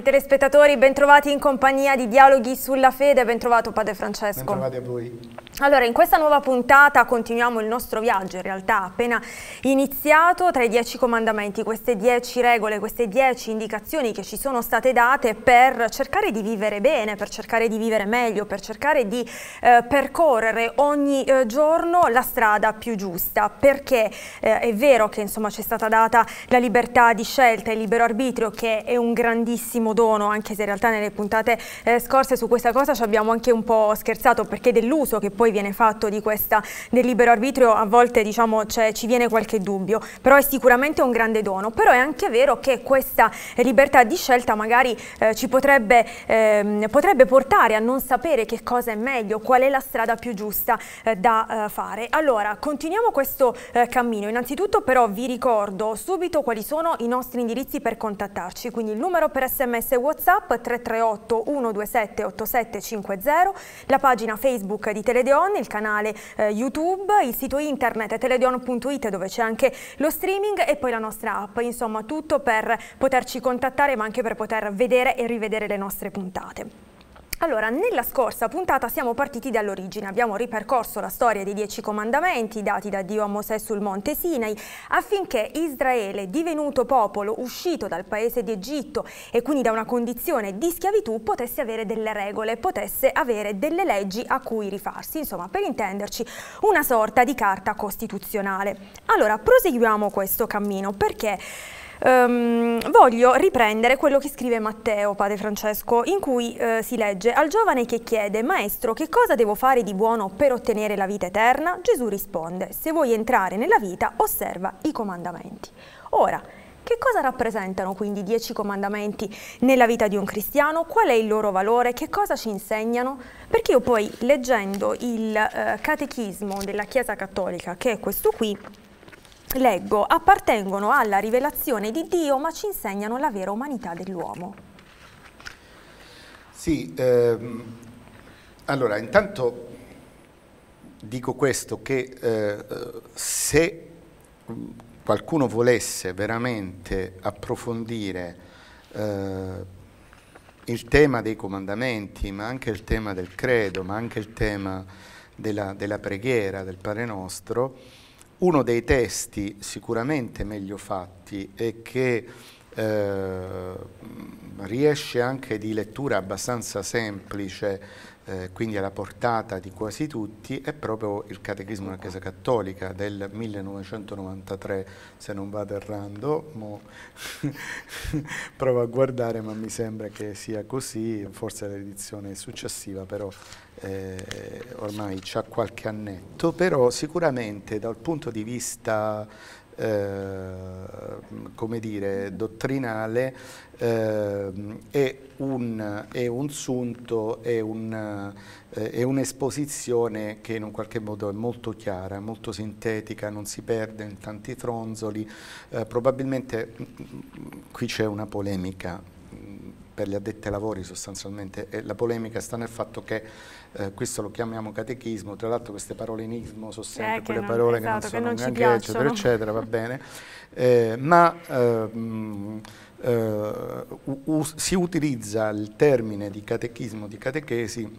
Cari telespettatori, bentrovati in compagnia di Dialoghi sulla Fede, bentrovato Padre Francesco. Bentrovati a voi. Allora, in questa nuova puntata continuiamo il nostro viaggio, in realtà appena iniziato, tra i dieci comandamenti, queste dieci regole, queste dieci indicazioni che ci sono state date per cercare di vivere bene, per cercare di vivere meglio, per cercare di eh, percorrere ogni eh, giorno la strada più giusta, perché eh, è vero che insomma c'è stata data la libertà di scelta, il libero arbitrio, che è un grandissimo dono, anche se in realtà nelle puntate eh, scorse su questa cosa ci abbiamo anche un po' scherzato, perché dell'uso che poi poi viene fatto di questa, del libero arbitrio a volte diciamo, ci viene qualche dubbio, però è sicuramente un grande dono, però è anche vero che questa libertà di scelta magari eh, ci potrebbe, eh, potrebbe, portare a non sapere che cosa è meglio, qual è la strada più giusta eh, da eh, fare. Allora, continuiamo questo eh, cammino, innanzitutto però vi ricordo subito quali sono i nostri indirizzi per contattarci, quindi il numero per sms e whatsapp 338 127 8750, la pagina Facebook di Teledeon Teledion, il canale eh, YouTube, il sito internet teledion.it dove c'è anche lo streaming e poi la nostra app, insomma tutto per poterci contattare ma anche per poter vedere e rivedere le nostre puntate. Allora, nella scorsa puntata siamo partiti dall'origine, abbiamo ripercorso la storia dei Dieci Comandamenti dati da Dio a Mosè sul monte Sinai affinché Israele, divenuto popolo uscito dal paese di Egitto e quindi da una condizione di schiavitù, potesse avere delle regole, potesse avere delle leggi a cui rifarsi, insomma, per intenderci, una sorta di carta costituzionale. Allora, proseguiamo questo cammino perché ehm, voglio riprendere quello che scrive Matteo, padre Francesco, in cui eh, si legge al giovane che chiede, maestro, che cosa devo fare di buono per ottenere la vita eterna? Gesù risponde, se vuoi entrare nella vita, osserva i comandamenti. Ora, che cosa rappresentano quindi i dieci comandamenti nella vita di un cristiano? Qual è il loro valore? Che cosa ci insegnano? Perché io poi leggendo il eh, catechismo della Chiesa Cattolica, che è questo qui, leggo, appartengono alla rivelazione di Dio ma ci insegnano la vera umanità dell'uomo. Sì, ehm, allora intanto dico questo, che eh, se qualcuno volesse veramente approfondire eh, il tema dei comandamenti, ma anche il tema del credo, ma anche il tema della, della preghiera, del Padre Nostro, uno dei testi sicuramente meglio fatti e che eh, riesce anche di lettura abbastanza semplice eh, quindi alla portata di quasi tutti, è proprio il Catechismo della Chiesa Cattolica del 1993, se non vado errando, mo provo a guardare ma mi sembra che sia così, forse l'edizione successiva però eh, ormai c'è qualche annetto, però sicuramente dal punto di vista eh, come dire, dottrinale eh, è un, è un sunto, è un eh, è un'esposizione che in un qualche modo è molto chiara, molto sintetica, non si perde in tanti tronzoli. Eh, probabilmente mm, mm, qui c'è una polemica per gli addetti ai lavori sostanzialmente e la polemica sta nel fatto che eh, questo lo chiamiamo catechismo, tra l'altro queste parole in ismo sono eh, sempre eh, quelle non, parole esatto, che non sono che non neanche eccetera eccetera, va bene, eh, ma mh, ehm, eh, si utilizza il termine di catechismo, di catechesi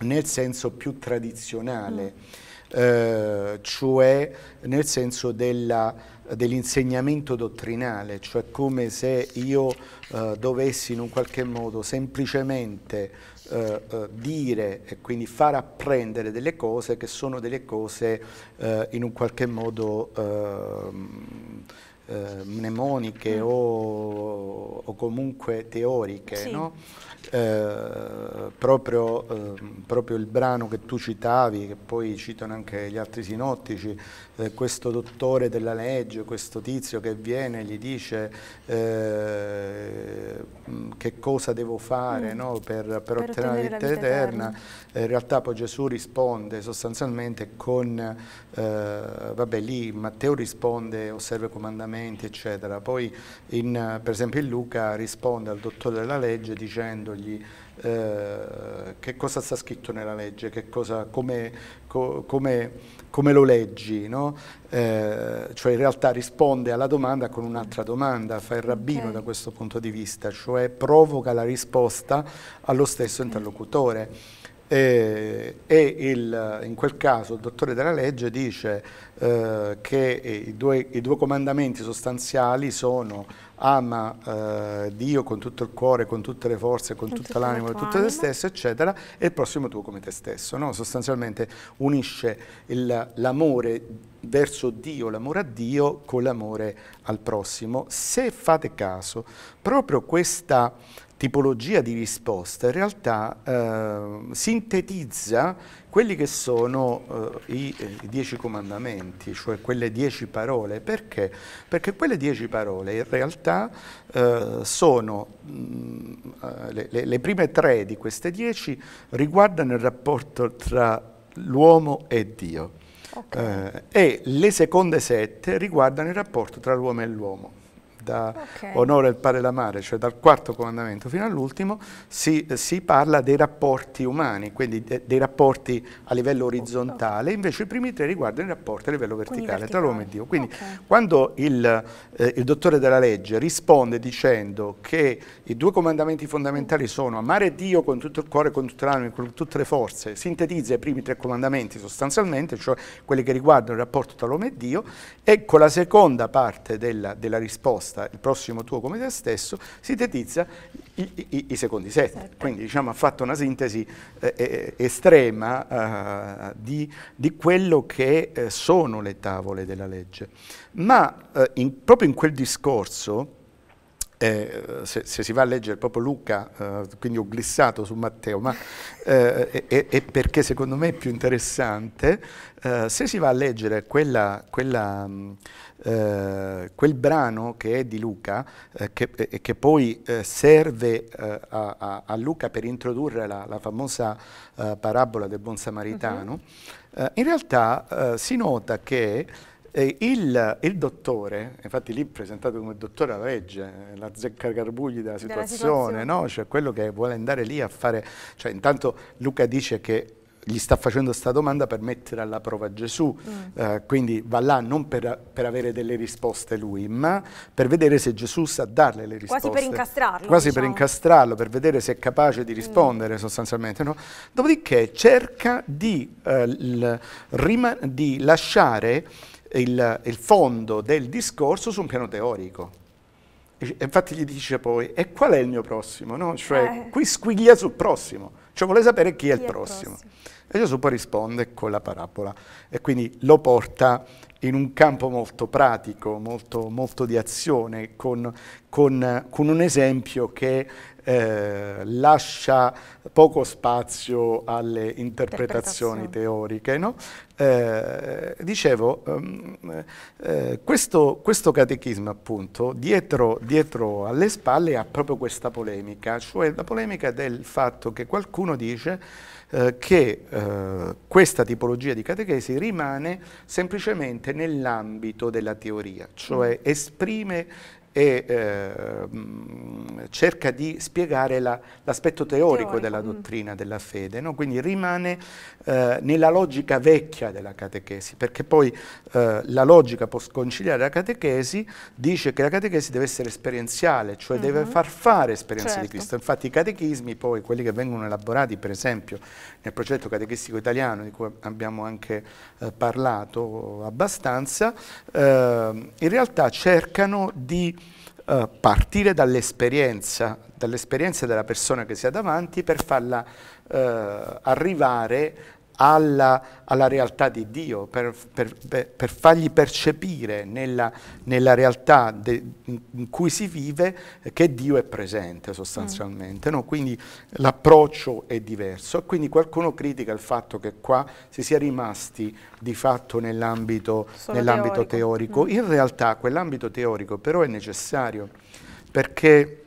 nel senso più tradizionale, mm. Eh, cioè nel senso della dell'insegnamento dottrinale, cioè come se io eh, dovessi in un qualche modo semplicemente eh, eh, dire e quindi far apprendere delle cose che sono delle cose eh, in un qualche modo ehm, ehm, mnemoniche mm. o, o, comunque teoriche. Sì. No? Eh, proprio, eh, proprio, il brano che tu citavi, che poi citano anche gli altri sinottici, eh, questo dottore della legge, questo tizio che viene e gli dice eh, mm, che cosa devo fare mm. no, per, per, per, ottenere la vita, la vita eterna, eterna. Eh, in realtà poi Gesù risponde sostanzialmente con, eh, vabbè lì Matteo risponde, osserva i comandamenti eccetera, poi in, per esempio in Luca risponde al dottore della legge dicendogli eh, che cosa sta scritto nella legge, che cosa, come, co come, come, lo leggi, no? eh, cioè in realtà risponde alla domanda con un'altra domanda, fa il rabbino okay. da questo punto di vista, cioè provoca la risposta allo stesso interlocutore e, eh, e il, in quel caso il dottore della legge dice eh, che i due, i due, comandamenti sostanziali sono ama eh, Dio con tutto il cuore, con tutte le forze, con, con tutta l'anima, con tutto te stesso, eccetera, e il prossimo tuo come te stesso. No? Sostanzialmente unisce l'amore verso Dio, l'amore a Dio con l'amore al prossimo. Se fate caso, proprio questa tipologia di risposta in realtà eh, sintetizza quelli che sono eh, i, i, dieci comandamenti, cioè quelle dieci parole. Perché? Perché quelle dieci parole in realtà eh, sono, mh, mm, eh, le, le, le prime tre di queste dieci riguardano il rapporto tra l'uomo e Dio. Okay. Eh, e le seconde sette riguardano il rapporto tra l'uomo e l'uomo da okay. onore il pare l'amare, cioè dal quarto comandamento fino all'ultimo, si, si, parla dei rapporti umani, quindi de, dei rapporti a livello orizzontale, invece i primi tre riguardano i rapporti a livello verticale, tra l'uomo e Dio. Quindi okay. quando il, eh, il, dottore della legge risponde dicendo che i due comandamenti fondamentali mm. sono amare Dio con tutto il cuore, con tutta l'anima, con tutte le forze, sintetizza i primi tre comandamenti sostanzialmente, cioè quelli che riguardano il rapporto tra l'uomo e Dio, e con la seconda parte della, della risposta, testa, il prossimo tuo come te stesso, sintetizza i, i, i secondi set. Certo. Quindi diciamo, ha fatto una sintesi eh, eh, estrema eh, di, di, quello che eh, sono le tavole della legge. Ma eh, in, proprio in quel discorso eh, se, se, si va a leggere proprio Luca, eh, quindi ho glissato su Matteo, ma eh, è, è perché secondo me è più interessante, eh, se si va a leggere quella, quella, mm, eh, quel brano che è di Luca, eh, che, che, poi serve a, a, a, Luca per introdurre la, la famosa parabola del buon samaritano, uh mhm. -huh. in realtà si nota che eh, il, il, dottore, infatti lì presentato come dottore alla legge, eh, la zecca garbugli della situazione, situazione. No? Cioè quello che vuole andare lì a fare, cioè intanto Luca dice che gli sta facendo questa domanda per mettere alla prova Gesù, mm. eh, quindi va là non per, per, avere delle risposte lui, ma per vedere se Gesù sa darle le risposte. Quasi per incastrarlo. Quasi diciamo. per incastrarlo, per vedere se è capace di mm. rispondere mm. sostanzialmente. No? Dopodiché cerca di, eh, di lasciare il, il fondo del discorso su un piano teorico. E, infatti gli dice poi, e qual è il mio prossimo? No? Cioè, eh. qui squiglia sul prossimo, cioè vuole sapere chi, chi è, il, prossimo. prossimo. E Gesù poi risponde con la parabola e quindi lo porta in un campo molto pratico, molto, molto di azione, con, con, con un esempio che eh, lascia poco spazio alle interpretazioni teoriche. No? Eh, dicevo, ehm, eh, questo, questo, catechismo appunto dietro, dietro, alle spalle ha proprio questa polemica, cioè la polemica del fatto che qualcuno dice eh, che eh, questa tipologia di catechesi rimane semplicemente nell'ambito della teoria, cioè mm. esprime e eh, cerca di spiegare l'aspetto teorico, teorico, della mm. dottrina della fede, no? quindi rimane eh, nella logica vecchia della catechesi, perché poi eh, la logica postconciliare della catechesi dice che la catechesi deve essere esperienziale, cioè mm -hmm. deve mm-hmm. far fare esperienza certo. di Cristo. Infatti i catechismi, poi quelli che vengono elaborati, per esempio, nel progetto catechistico italiano, di cui abbiamo anche eh, parlato abbastanza, ehm, in realtà cercano di eh, partire dall'esperienza, dall della persona che si ha davanti per farla eh, arrivare alla, alla realtà di Dio, per, per, per fargli percepire nella, nella realtà de, in cui si vive che Dio è presente sostanzialmente. Mm. No? Quindi l'approccio è diverso quindi qualcuno critica il fatto che qua si sia rimasti di fatto nell'ambito, nell'ambito teorico. teorico. Mm. In realtà quell'ambito teorico però è necessario perché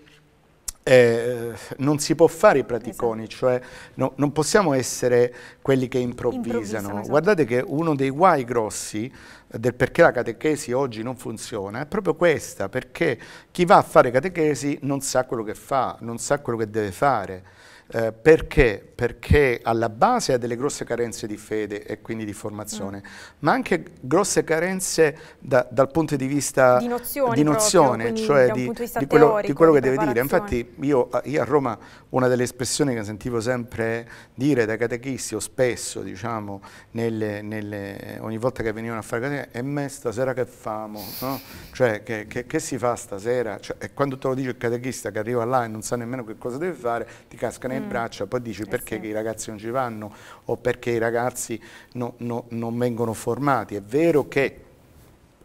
eh, non si può fare i praticoni, esatto. cioè no, non possiamo essere quelli che improvvisano. improvvisano esatto. Guardate che uno dei guai grossi del perché la catechesi oggi non funziona è proprio questa, perché chi va a fare catechesi non sa quello che fa, non sa quello che deve fare. Eh, perché? Perché alla base ha delle grosse carenze di fede e quindi di formazione, mm. ma anche grosse carenze da, dal punto di vista di, nozioni di nozione, proprio, cioè di, di, di, quello, teorico, di quello che deve dire. Infatti io, io, a Roma una delle espressioni che sentivo sempre dire dai catechisti o spesso, diciamo, nelle, nelle, ogni volta che venivano a fare catechismo, è me stasera che famo? No? Cioè che, che, che, si fa stasera? Cioè, e quando te lo dice il catechista che arriva là e non sa nemmeno che cosa deve fare, ti casca nei in mm. braccia, poi dici eh perché sì. i ragazzi non ci vanno o perché i ragazzi no, no, non vengono formati. È vero che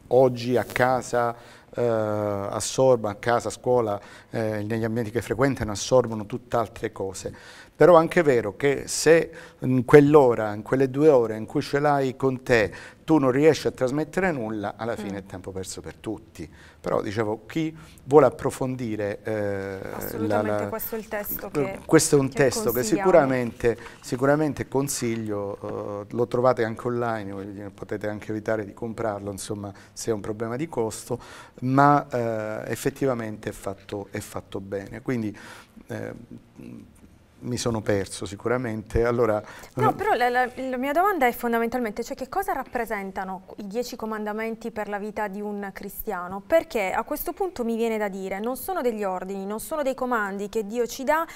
oggi a casa eh, assorba, a casa, a scuola, eh, negli ambienti che frequentano assorbono tutt'altre cose. Però è anche vero che se in quell'ora, in quelle due ore in cui ce l'hai con te, tu non riesci a trasmettere nulla, alla fine mm. è tempo perso per tutti. Però dicevo, chi vuole approfondire... Eh, Assolutamente la, questo è il testo eh, che Questo è un che testo che sicuramente, sicuramente consiglio, eh, lo trovate anche online, potete anche evitare di comprarlo, insomma, se è un problema di costo, ma eh, effettivamente è fatto, è fatto bene. Quindi eh, mi sono perso sicuramente. Allora, no, eh, però la, la, la, mia domanda è fondamentalmente, cioè che cosa rappresentano i dieci comandamenti per la vita di un cristiano? Perché a questo punto mi viene da dire, non sono degli ordini, non sono dei comandi che Dio ci dà,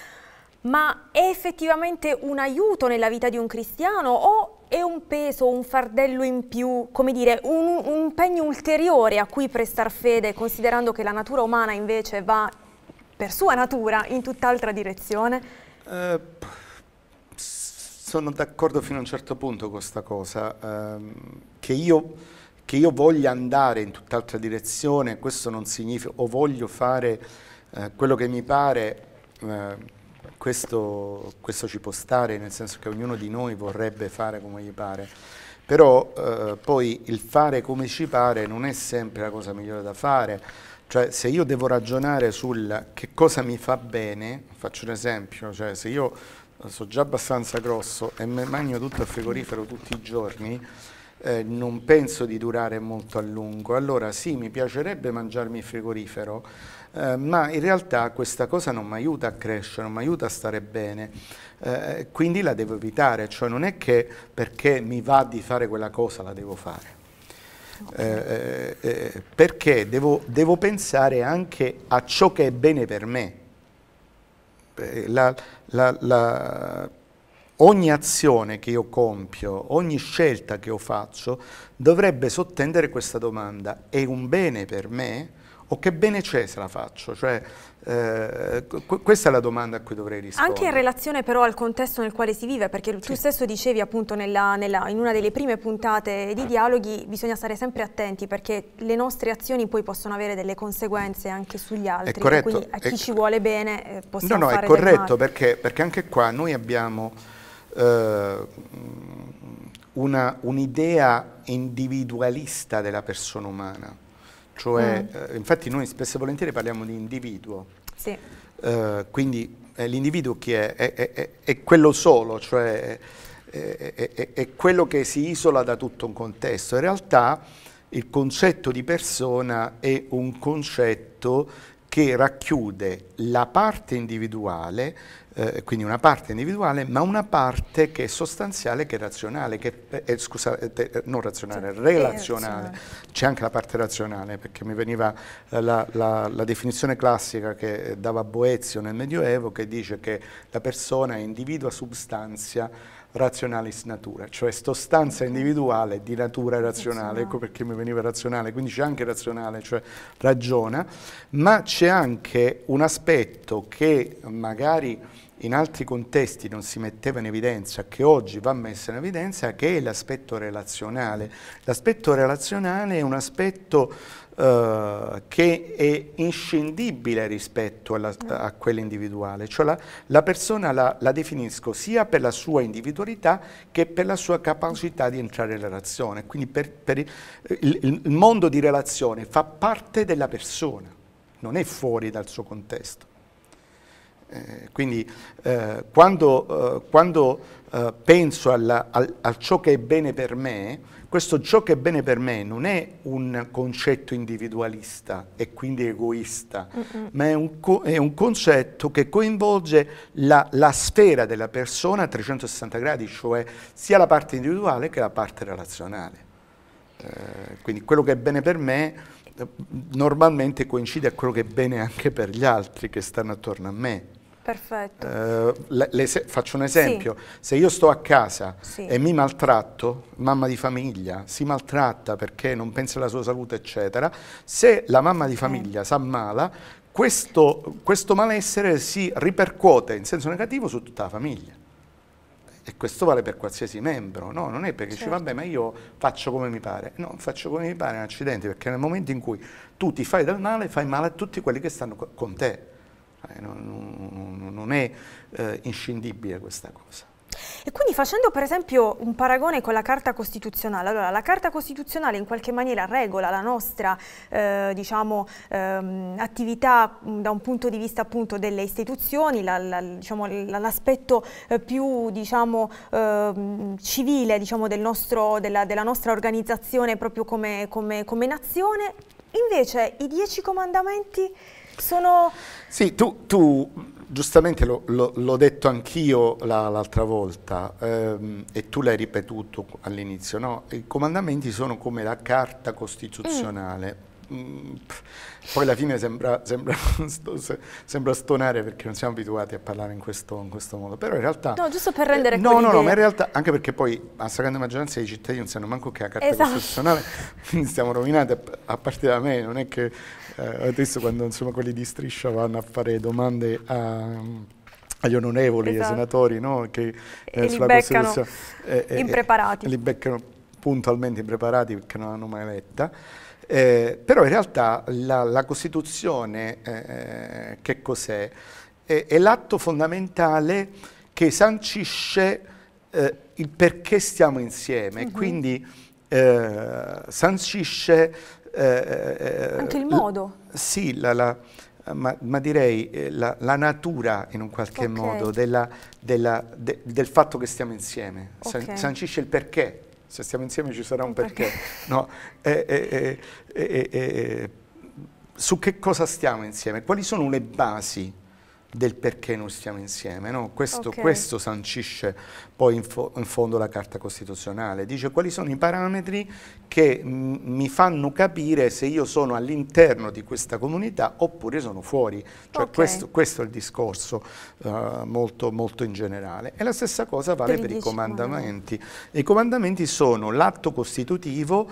ma è effettivamente un aiuto nella vita di un cristiano o è un peso, un fardello in più, come dire, un, un impegno ulteriore a cui prestare fede, considerando che la natura umana invece va per sua natura in tutt'altra direzione? Eh, sono d'accordo fino a un certo punto con questa cosa, ehm, che, io, che, io, voglia andare in tutt'altra direzione, questo non significa, o voglio fare eh, quello che mi pare, eh, questo, questo, ci può stare, nel senso che ognuno di noi vorrebbe fare come gli pare, però eh, poi il fare come ci pare non è sempre la cosa migliore da fare, cioè se io devo ragionare sul che cosa mi fa bene, faccio un esempio, cioè se io sono già abbastanza grosso e mi mangio tutto il frigorifero tutti i giorni, eh, non penso di durare molto a lungo. Allora sì, mi piacerebbe mangiarmi il frigorifero, eh, ma in realtà questa cosa non mi aiuta a crescere, non mi aiuta a stare bene, eh, quindi la devo evitare, cioè non è che perché mi va di fare quella cosa la devo fare. Eh, eh, eh, perché devo, devo, pensare anche a ciò che è bene per me. Eh, la, la, la, ogni azione che io compio, ogni scelta che io faccio, dovrebbe sottendere questa domanda, è un bene per me? o che bene c'è se la faccio? Cioè, eh, questa è la domanda a cui dovrei rispondere. Anche in relazione però al contesto nel quale si vive, perché tu stesso dicevi appunto nella, nella, in una delle prime puntate di ah. dialoghi bisogna stare sempre attenti perché le nostre azioni poi possono avere delle conseguenze anche sugli altri, è corretto, quindi a chi ci vuole bene eh, possiamo No, no, è corretto perché, perché, anche qua noi abbiamo eh, un'idea un individualista della persona umana cioè, mm. eh, infatti noi spesso e volentieri parliamo di individuo. Sì. Eh, quindi l'individuo chi è? È, è? è, quello solo, cioè è, quello che si isola da tutto un contesto. In realtà il concetto di persona è un concetto che racchiude la parte individuale eh, quindi una parte individuale, ma una parte che è sostanziale, che è razionale, che è, eh, scusate, eh, eh, non razionale, cioè, relazionale. C'è anche la parte razionale, perché mi veniva la, la, la, definizione classica che dava Boezio nel Medioevo, che dice che la persona individua substanzia razionalis natura, cioè sostanza individuale di natura razionale, ecco perché mi veniva razionale, quindi c'è anche razionale, cioè ragiona, ma c'è anche un aspetto che magari in altri contesti non si metteva in evidenza, che oggi va messa in evidenza, che è l'aspetto relazionale. L'aspetto relazionale è un aspetto eh, che è inscindibile rispetto alla, a quello individuale, cioè la, la persona la, la, definisco sia per la sua individualità che per la sua capacità di entrare in relazione, quindi per, per il, il, il mondo di relazione fa parte della persona, non è fuori dal suo contesto. Eh, quindi eh, quando, eh, quando eh, penso alla, al, a ciò che è bene per me, questo ciò che è bene per me non è un concetto individualista e quindi egoista, mm-hmm. ma è un, co- è un, concetto che coinvolge la, la, sfera della persona a 360 gradi, cioè sia la parte individuale che la parte relazionale. Eh, quindi quello che è bene per me normalmente coincide a quello che è bene anche per gli altri che stanno attorno a me. Perfetto. Eh, le, le faccio un esempio, sì. se io sto a casa sì. e mi maltratto, mamma di famiglia si maltratta perché non pensa alla sua salute, eccetera, se la mamma di eh. famiglia si ammala, questo, questo malessere si ripercuote in senso negativo su tutta la famiglia e questo vale per qualsiasi membro, no? non è perché certo. dici vabbè certo. ma io faccio come mi pare, no, faccio come mi pare è un accidente perché nel momento in cui tu ti fai del male fai male a tutti quelli che stanno con te. Eh, non, non è eh, inscindibile questa cosa. E quindi facendo per esempio un paragone con la Carta Costituzionale, allora la Carta Costituzionale in qualche maniera regola la nostra eh, diciamo, ehm, attività da un punto di vista appunto delle istituzioni, diciamo, l'aspetto eh, più diciamo, eh, civile diciamo, del nostro, della, della, nostra organizzazione proprio come, come, come nazione, invece i Dieci Comandamenti sono sì, tu, tu giustamente l'ho detto anch'io l'altra volta ehm, e tu l'hai ripetuto all'inizio, no? i comandamenti sono come la carta costituzionale. Mm. mm poi alla fine sembra, sembra, sembra, stonare perché non siamo abituati a parlare in questo, in questo modo, però in realtà... No, giusto per rendere eh, No, no, no, ma in realtà anche perché poi la stragrande maggioranza dei cittadini non sanno manco che è la carta esatto. costituzionale, quindi stiamo rovinati a, a partire da me, non è che eh, adesso quando insomma, quelli di Striscia vanno a fare domande a, agli onorevoli, esatto. ai senatori, no? che eh, sulla beccano Costituzione... Eh, eh impreparati. Eh, li beccano puntualmente impreparati perché non l'hanno mai letta. Eh, però in realtà la, la Costituzione che cos'è? È, è l'atto fondamentale che sancisce il perché stiamo insieme, mm -hmm. quindi eh, sancisce eh, eh, eh, Anche il modo. Sì, la, la, ma, ma, direi eh, la, la, natura in un qualche okay. modo della, della, de, del fatto che stiamo insieme, okay. sancisce il perché. Se stiamo insieme ci sarà un, perché. perché. No, eh, eh, su che cosa stiamo insieme? Quali sono le basi? del perché non stiamo insieme. No? Questo, okay. questo, sancisce poi in, fo in, fondo la Carta Costituzionale. Dice quali sono i parametri che mm, mi fanno capire se io sono all'interno di questa comunità oppure sono fuori. Cioè, okay. questo, questo, è il discorso uh, molto, molto, in generale. E la stessa cosa vale per, per i comandamenti. I comandamenti sono l'atto costitutivo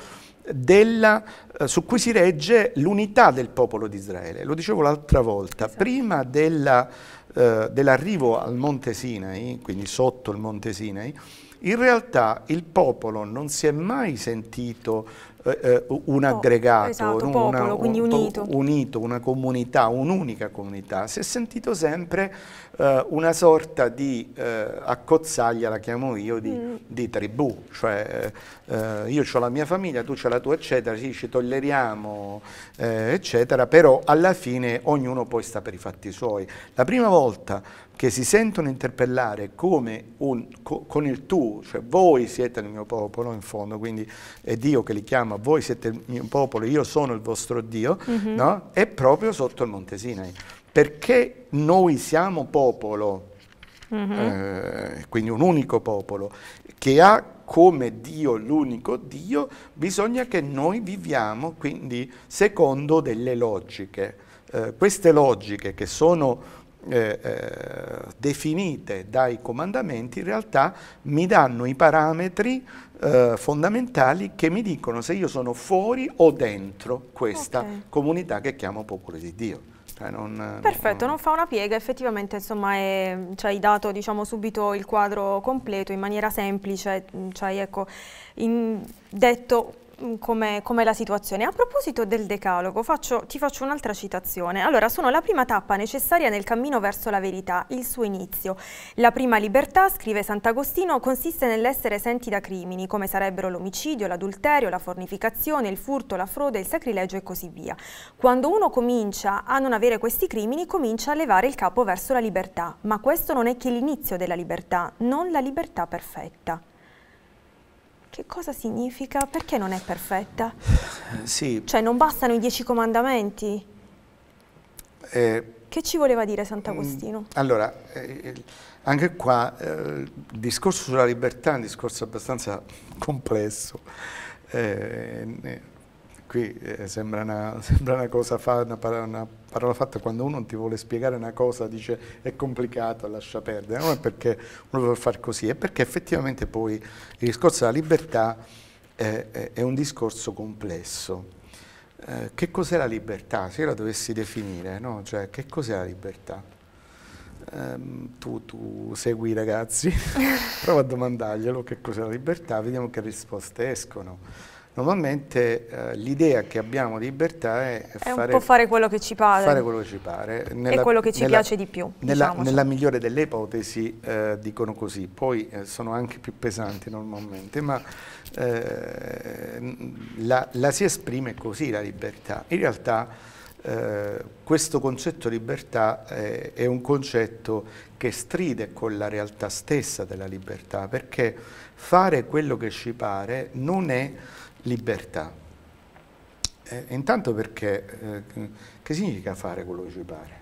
della, eh, su cui si regge l'unità del popolo di Israele. Lo dicevo l'altra volta, esatto. prima eh, dell'arrivo al monte Sinai, quindi sotto il monte Sinai, in realtà il popolo non si è mai sentito eh, eh un aggregato, esatto, un, popolo, una, un, unito. unito. una comunità, un'unica comunità, si è sentito sempre eh, una sorta di eh, accozzaglia, la chiamo io, di, mm. di tribù, cioè eh, eh, io ho la mia famiglia, tu c'è la tua, eccetera, sì, ci tolleriamo, eccetera, però alla fine ognuno poi sta per i fatti suoi. La prima volta che si sentono interpellare come un, co, con il tu, cioè voi siete il mio popolo in fondo, quindi è Dio che li chiama, voi siete il mio popolo, io sono il vostro Dio, mm -hmm. no? è proprio sotto il Monte Sinai. Perché noi siamo popolo, mm -hmm. eh, quindi un unico popolo, che ha come Dio l'unico Dio, bisogna che noi viviamo quindi secondo delle logiche. Eh, queste logiche che sono eh, eh, definite dai comandamenti in realtà mi danno i parametri eh, fondamentali che mi dicono se io sono fuori o dentro questa okay. comunità che chiamo popolo di Dio. Cioè, non, Perfetto, non, non fa una piega, effettivamente insomma è, ci hai dato diciamo, subito il quadro completo in maniera semplice, mm, ci hai ecco, detto Mm, come, com la situazione. A proposito del decalogo, faccio, ti faccio un'altra citazione. Allora, sono la prima tappa necessaria nel cammino verso la verità, il suo inizio. La prima libertà, scrive Sant'Agostino, consiste nell'essere esenti da crimini, come sarebbero l'omicidio, l'adulterio, la fornificazione, il furto, la frode, il sacrilegio e così via. Quando uno comincia a non avere questi crimini, comincia a levare il capo verso la libertà. Ma questo non è che l'inizio della libertà, non la libertà perfetta. Che cosa significa? Perché non è perfetta? Sì. Cioè non bastano i dieci comandamenti? Eh, che ci voleva dire Sant'Agostino? Mm, allora, eh, eh, anche qua eh, il discorso sulla libertà è un discorso abbastanza complesso. Eh, eh, qui sembra una, sembra, una, cosa fa, una, una parola fatta quando uno ti vuole spiegare una cosa dice è complicato, lascia perdere, non è perché uno vuole far così, è perché effettivamente poi il discorso della libertà è, è un discorso complesso. Eh, che cos'è la libertà? Se io la dovessi definire, no? cioè, che cos'è la libertà? Um, tu, tu, segui i ragazzi, prova a domandarglielo che cos'è la libertà, vediamo che risposte escono. Normalmente eh, l'idea che abbiamo di libertà è, è fare, un po' fare quello che ci pare. Fare quello che ci pare. Nella, e quello che ci nella, piace di più. Nella, diciamo. nella migliore delle ipotesi eh, dicono così, poi eh, sono anche più pesanti normalmente, ma eh, la, la, si esprime così la libertà. In realtà eh, questo concetto di libertà è un concetto che stride con la realtà stessa della libertà, perché fare quello che ci pare non è libertà. Eh, intanto perché, eh, che significa fare quello che ci pare?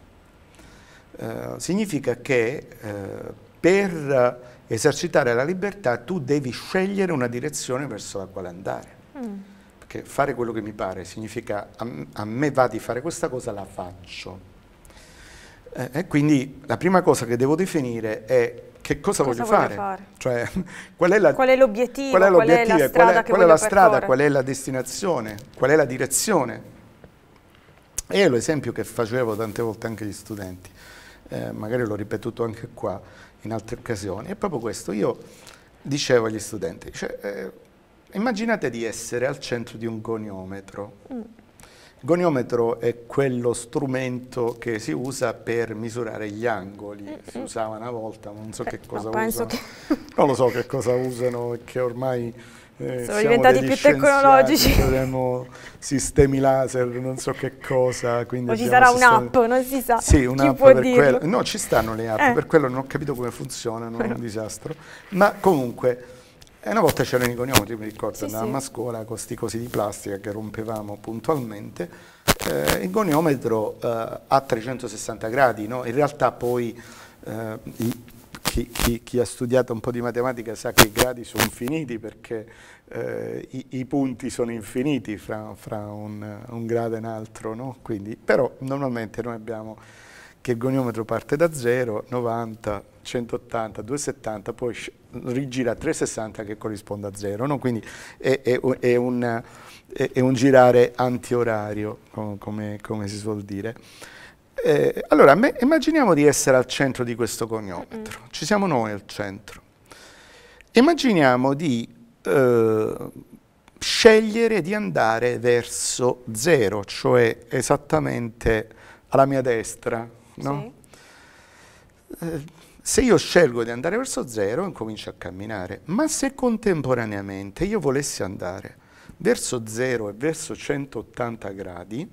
Eh, significa che eh, per esercitare la libertà tu devi scegliere una direzione verso la quale andare. Mm. Perché fare quello che mi pare significa a, a me va di fare questa cosa, la faccio. Eh, e quindi la prima cosa che devo definire è che cosa, cosa voglio, fare? fare? Cioè, qual, è la, qual è l'obiettivo, qual è, qual è la strada, qual è, la, strada, qual è la destinazione, qual è la direzione? E l'esempio che facevo tante volte anche agli studenti, eh, magari l'ho ripetuto anche qua in altre occasioni, è proprio questo. Io dicevo agli studenti, cioè, eh, immaginate di essere al centro di un goniometro. Mm goniometro è quello strumento che si usa per misurare gli angoli, mm, si mm. usava una volta, non so che eh, cosa no, usano, che... non lo so che cosa usano e che ormai eh, sono diventati più tecnologici. Avremo sistemi laser, non so che cosa. O ci sarà un'app, non si sa. Sì, un'app per quello. No, ci stanno le app, eh. per quello non ho capito come funzionano, è un disastro. Ma comunque e eh, una volta c'erano i goniometri, mi ricordo, sì, andavamo sì. a scuola con questi cosi di plastica che rompevamo puntualmente. Eh, il goniometro eh, a 360 gradi, no? in realtà poi eh, chi, chi, chi, ha studiato un po' di matematica sa che i gradi sono infiniti perché eh, i, i, punti sono infiniti fra, fra un, un, grado e un altro, no? Quindi, però normalmente noi abbiamo che il goniometro parte da 0, 90, 180, 270, poi rigira a 360 che corrisponde a 0, no? quindi è, è, è, un, è, un, girare antiorario, come, come si suol dire. Eh, allora, me, immaginiamo di essere al centro di questo goniometro, ci siamo noi al centro. Immaginiamo di eh, scegliere di andare verso 0, cioè esattamente alla mia destra, no? sì. eh, se io scelgo di andare verso zero, incomincio a camminare, ma se contemporaneamente io volessi andare verso zero e verso 180 gradi,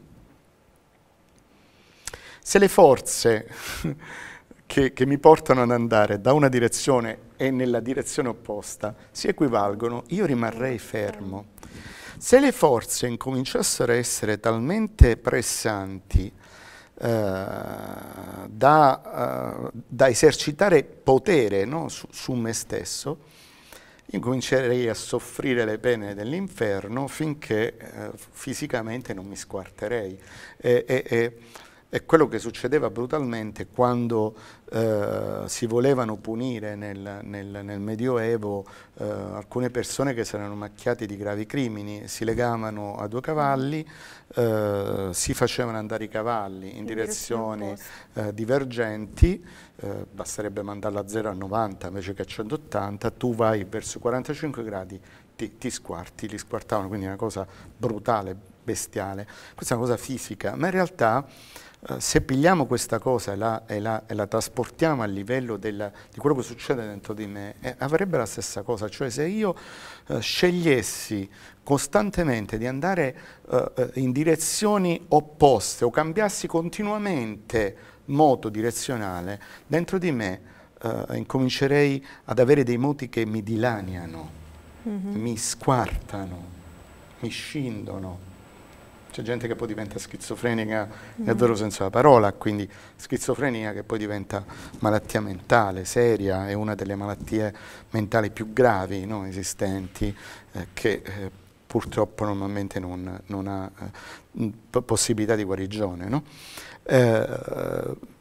se le forze che, che mi portano ad andare da una direzione e nella direzione opposta si equivalgono, io rimarrei fermo. Se le forze incominciassero a essere talmente pressanti eh, da, eh, da, esercitare potere no? su, su me stesso, io comincerei a soffrire le pene dell'inferno finché eh, fisicamente non mi squarterei. E, e, e è quello che succedeva brutalmente quando eh, si volevano punire nel, nel, nel Medioevo eh, alcune persone che si erano macchiate di gravi crimini, si legavano a due cavalli, eh, si facevano andare i cavalli in, in direzioni eh, divergenti, eh, basterebbe mandarla a 0 a 90 invece che a 180, tu vai verso 45 gradi, ti, ti squarti, li squartavano, quindi è una cosa brutale, bestiale, questa è una cosa fisica, ma in realtà eh, se pigliamo questa cosa e la, e la, e la trasportiamo a livello della, di quello che succede dentro di me, eh, avrebbe la stessa cosa, cioè se io eh, scegliessi costantemente di andare eh, eh in direzioni opposte o cambiassi continuamente moto direzionale, dentro di me eh, incomincerei ad avere dei moti che mi dilaniano, mm -hmm. mi squartano, mi scindono c'è gente che poi diventa schizofrenica, mm. vero senso della parola, quindi schizofrenia che poi diventa malattia mentale, seria, è una delle malattie mentali più gravi no, esistenti eh, che eh, purtroppo normalmente non, non ha eh, possibilità di guarigione. No? Eh,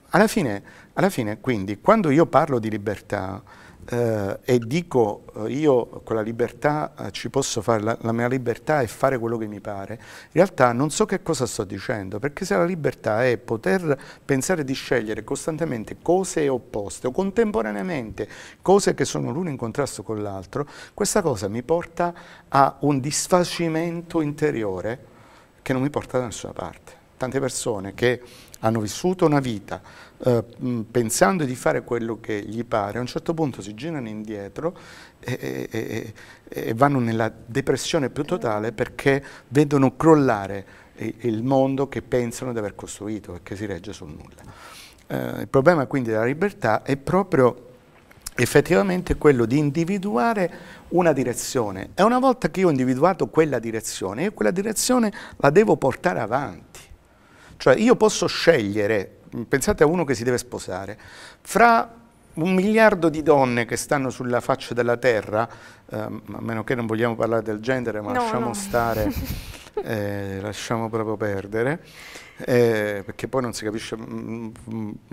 alla fine, alla fine, quindi, quando io parlo di libertà, eh, e dico eh, io con la libertà eh, ci posso fare, la, la, mia libertà è fare quello che mi pare, in realtà non so che cosa sto dicendo, perché se la libertà è poter pensare di scegliere costantemente cose opposte o contemporaneamente cose che sono l'una in contrasto con l'altro, questa cosa mi porta a un disfacimento interiore che non mi porta da nessuna parte. Tante persone che hanno vissuto una vita eh, pensando di fare quello che gli pare, a un certo punto si girano indietro e, e, e vanno nella depressione più totale perché vedono crollare il mondo che pensano di aver costruito e che si regge sul nulla. Eh, il problema quindi della libertà è proprio effettivamente quello di individuare una direzione e una volta che io ho individuato quella direzione, io quella direzione la devo portare avanti. Cioè io posso scegliere, pensate a uno che si deve sposare, fra un miliardo di donne che stanno sulla faccia della terra, ehm, a meno che non vogliamo parlare del genere, ma no, lasciamo no. stare, eh, lasciamo proprio perdere, eh, perché poi non si capisce, l'altro mm,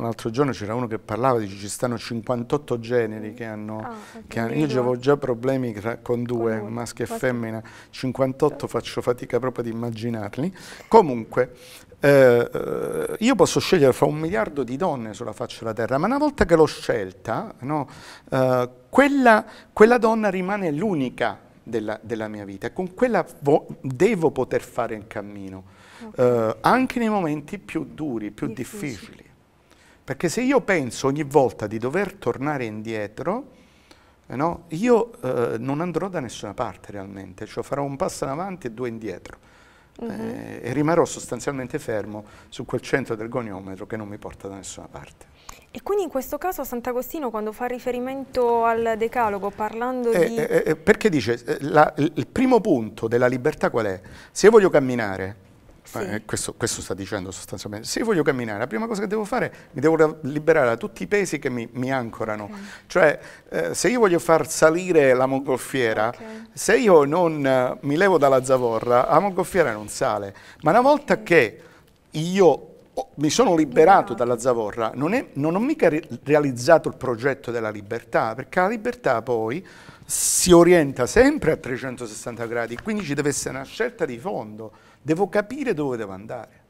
mm, giorno c'era uno che parlava, dice ci stanno 58 generi che hanno, ah, che hanno io avevo già problemi con due, con maschio e femmina, 58 faccio fatica proprio ad immaginarli, comunque... Eh, eh, io posso scegliere fra un miliardo di donne sulla faccia della terra, ma una volta che l'ho scelta, no, eh, quella, quella, donna rimane l'unica della, della, mia vita e con quella devo poter fare il cammino, okay. eh, anche nei momenti più duri, più difficili. difficili. Perché se io penso ogni volta di dover tornare indietro, eh, no, io eh, non andrò da nessuna parte realmente, cioè farò un passo in avanti e due indietro. Uh eh, -huh. e rimarrò sostanzialmente fermo su quel centro del goniometro che non mi porta da nessuna parte. E quindi in questo caso Sant'Agostino quando fa riferimento al Decalogo parlando eh, di... Eh, eh perché dice, eh, la, il primo punto della libertà qual è? Se io voglio camminare sì. Eh, questo, questo, sta dicendo sostanzialmente. Se io voglio camminare, la prima cosa che devo fare è mi devo liberare da tutti i pesi che mi, mi ancorano. Okay. Cioè, eh, se io voglio far salire la mongolfiera, okay. se io non eh, mi levo dalla zavorra, la mongolfiera non sale. Ma una volta okay. che io Oh, mi sono liberato dalla zavorra, non, è, non ho mica re realizzato il progetto della libertà, perché la libertà poi si orienta sempre a 360 gradi, quindi ci deve essere una scelta di fondo. Devo capire dove devo andare.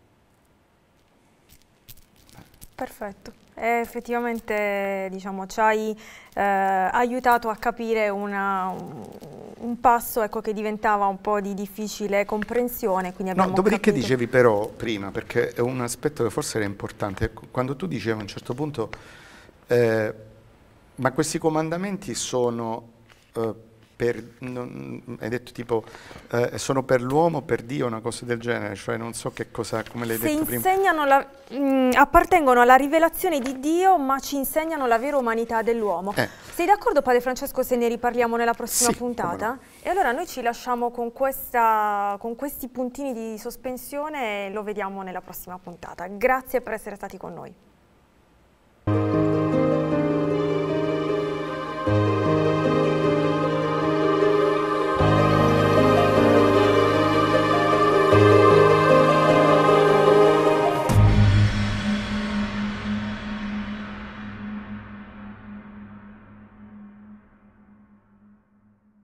Perfetto. E eh, effettivamente diciamo, ci hai eh, aiutato a capire una, un, passo ecco, che diventava un po' di difficile comprensione. No, dopodiché capito. dicevi però prima, perché è un aspetto che forse era importante, quando tu dicevi a un certo punto, eh, ma questi comandamenti sono eh, per, non, hai detto tipo eh, sono per l'uomo, per Dio, una cosa del genere, cioè non so che cosa, come l'hai Se detto prima. La, mh, mm, appartengono alla rivelazione di Dio ma ci insegnano la vera umanità dell'uomo. Eh. Sei d'accordo Padre Francesco se ne riparliamo nella prossima sì, puntata? No. E allora noi ci lasciamo con, questa, con questi puntini di sospensione e lo vediamo nella prossima puntata. Grazie per essere stati con noi.